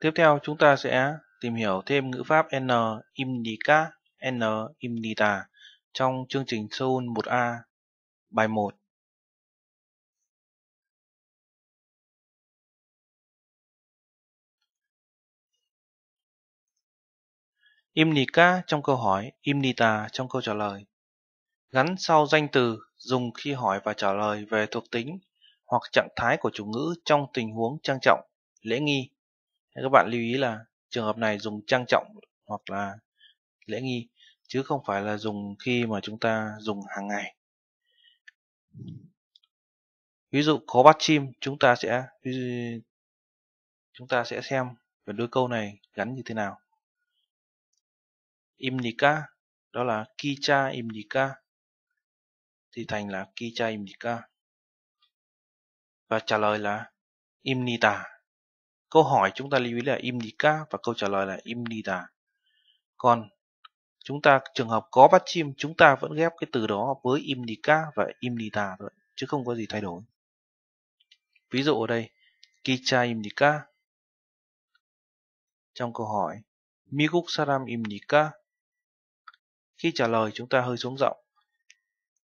Tiếp theo chúng ta sẽ tìm hiểu thêm ngữ pháp N indica, N indita trong chương trình Seoul 1A bài 1. imnica trong câu hỏi, Imnita trong câu trả lời. Gắn sau danh từ dùng khi hỏi và trả lời về thuộc tính hoặc trạng thái của chủ ngữ trong tình huống trang trọng, lễ nghi nên các bạn lưu ý là trường hợp này dùng trang trọng hoặc là lễ nghi chứ không phải là dùng khi mà chúng ta dùng hàng ngày. Ví dụ có bắt chim chúng ta sẽ chúng ta sẽ xem về đôi câu này gắn như thế nào. Imnika đó là kicha imnika thì thành là kicha imnika và trả lời là imnita Câu hỏi chúng ta lưu ý là imnica và câu trả lời là imnita. Còn chúng ta trường hợp có bắt chim chúng ta vẫn ghép cái từ đó với imnica và imnita thôi, chứ không có gì thay đổi. Ví dụ ở đây, kicha imnika trong câu hỏi Miguk saram imnika khi trả lời chúng ta hơi xuống giọng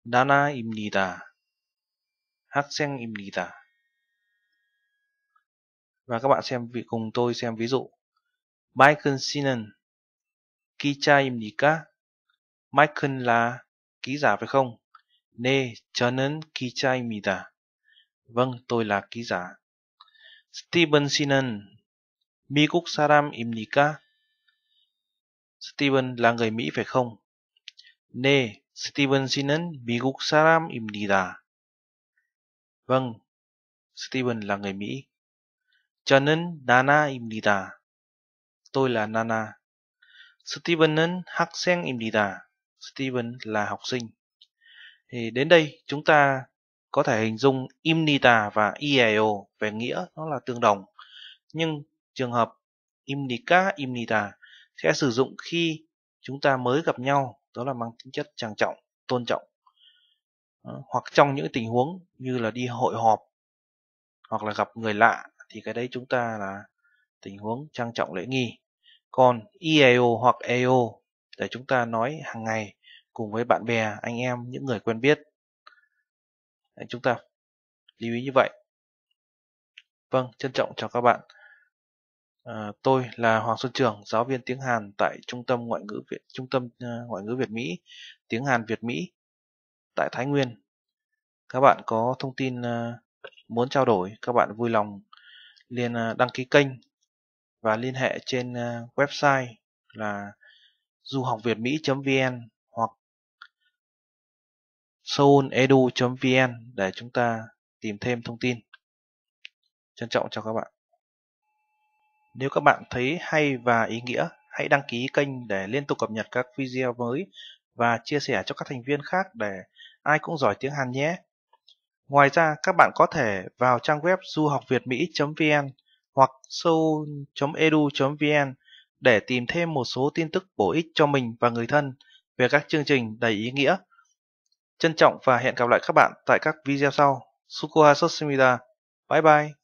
Dana imnita Haksen imnita và các bạn xem cùng tôi xem ví dụ Michael Sinan Kichayim Nika Michael là ký giả phải không? Ne Chanan Kichayimida Vâng, tôi là ký giả. Steven Sinan Mikuk Saram Imnika Steven là người Mỹ phải không? Ne Steven Sinan Mikuk Saram Imnida Vâng, Steven là người Mỹ. Nana 나나입니다. Tôi là Nana. Steven은 학생입니다. Steven là học sinh. Thì đến đây chúng ta có thể hình dung imnita và ieo về nghĩa nó là tương đồng. Nhưng trường hợp imnika imnita sẽ sử dụng khi chúng ta mới gặp nhau, đó là mang tính chất trang trọng, tôn trọng. Ờ, hoặc trong những tình huống như là đi hội họp hoặc là gặp người lạ thì cái đấy chúng ta là tình huống trang trọng lễ nghi. Còn IEO hoặc EO để chúng ta nói hàng ngày cùng với bạn bè, anh em, những người quen biết. Đấy, chúng ta lưu ý như vậy. Vâng, trân trọng chào các bạn. À, tôi là Hoàng Xuân Trường, giáo viên tiếng Hàn tại Trung tâm Ngoại ngữ Việt Trung tâm ờ, Ngoại ngữ Việt Mỹ, tiếng Hàn Việt Mỹ tại Thái Nguyên. Các bạn có thông tin ờ, muốn trao đổi, các bạn vui lòng liên à, đăng ký kênh và liên hệ trên à, website là du học việt mỹ vn hoặc souledu vn để chúng ta tìm thêm thông tin trân trọng chào các bạn nếu các bạn thấy hay và ý nghĩa hãy đăng ký kênh để liên tục cập nhật các video mới và chia sẻ cho các thành viên khác để ai cũng giỏi tiếng hàn nhé Ngoài ra, các bạn có thể vào trang web du học việt mỹ.vn hoặc seoul.edu.vn để tìm thêm một số tin tức bổ ích cho mình và người thân về các chương trình đầy ý nghĩa. Trân trọng và hẹn gặp lại các bạn tại các video sau. Sukuha Sosmida. Bye bye!